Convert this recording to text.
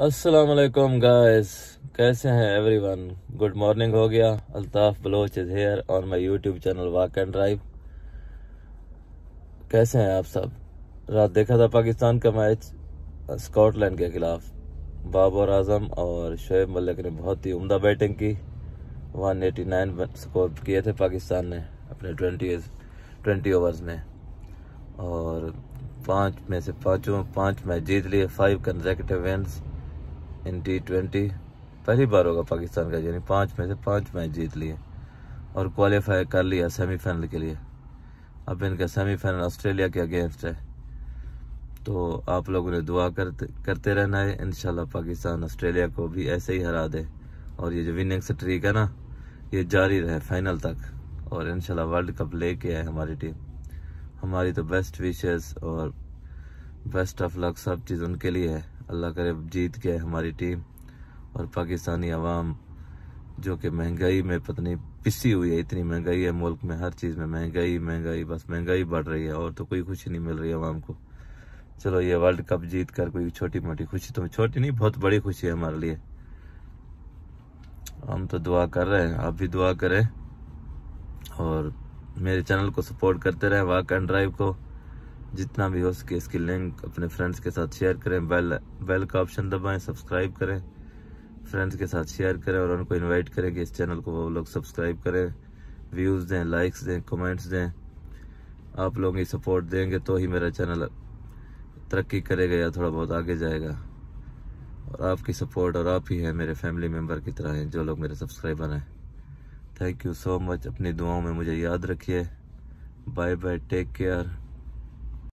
Aslam guys कैसे हैं everyone good morning हो गया Altaf Baloch is here on my YouTube channel walk and drive कैसे हैं आप सब रात देखा था पाकिस्तान का मैच स्कॉटलैंड के खिलाफ बाबर आजम और शुएब मलिक ने बहुत ही उमदा बैटिंग की 189 स्कोर किए थे पाकिस्तान ने अपने 20 20 ओवर्स में और पाँच में से पाँचों पाँच मैच जीत लिए five consecutive wins in T twenty पहली बार होगा पाकिस्तान का यानी पाँच में से पाँच मैच जीत लिए और क्वालिफाई कर लिया सेमीफाइनल के लिए अब इनका सेमीफाइनल ऑस्ट्रेलिया के अगेंस्ट है तो आप लोगों ने दुआ करते करते रहना है इनशाला पाकिस्तान ऑस्ट्रेलिया को भी ऐसे ही हरा दे और ये जो विनिंग स्ट्रीक है ना ये जारी रहे फाइनल तक और इनशाला वर्ल्ड कप लेके आए हमारी टीम हमारी तो बेस्ट विशेस और बेस्ट ऑफ लक सब चीज़ उनके लिए है अल्लाह करे जीत गए हमारी टीम और पाकिस्तानी आवाम जो कि महंगाई में पत्नी पिसी हुई है इतनी महंगाई है मुल्क में हर चीज़ में महंगाई महंगाई बस महंगाई बढ़ रही है और तो कोई खुशी नहीं मिल रही आवाम को चलो ये वर्ल्ड कप जीत कर कोई छोटी मोटी खुशी तो छोटी नहीं बहुत बड़ी खुशी है हमारे लिए हम तो दुआ कर रहे हैं आप भी दुआ करें और मेरे चैनल को सपोर्ट करते रहें वाक एंड ड्राइव को जितना भी हो सके इसकी लिंक अपने फ्रेंड्स के साथ शेयर करें बेल बेल का ऑप्शन दबाएं सब्सक्राइब करें फ्रेंड्स के साथ शेयर करें और उनको इनवाइट करें कि इस चैनल को वो लोग सब्सक्राइब करें व्यूज़ दें लाइक्स दें कमेंट्स दें आप लोग ये सपोर्ट देंगे तो ही मेरा चैनल तरक्की करेगा या थोड़ा बहुत आगे जाएगा और आपकी सपोर्ट और आप ही हैं मेरे फैमिली मेम्बर की तरह हैं जो लोग मेरे सब्सक्राइबर हैं थैंक यू सो मच अपनी दुआओं में मुझे याद रखिए बाय बाय टेक केयर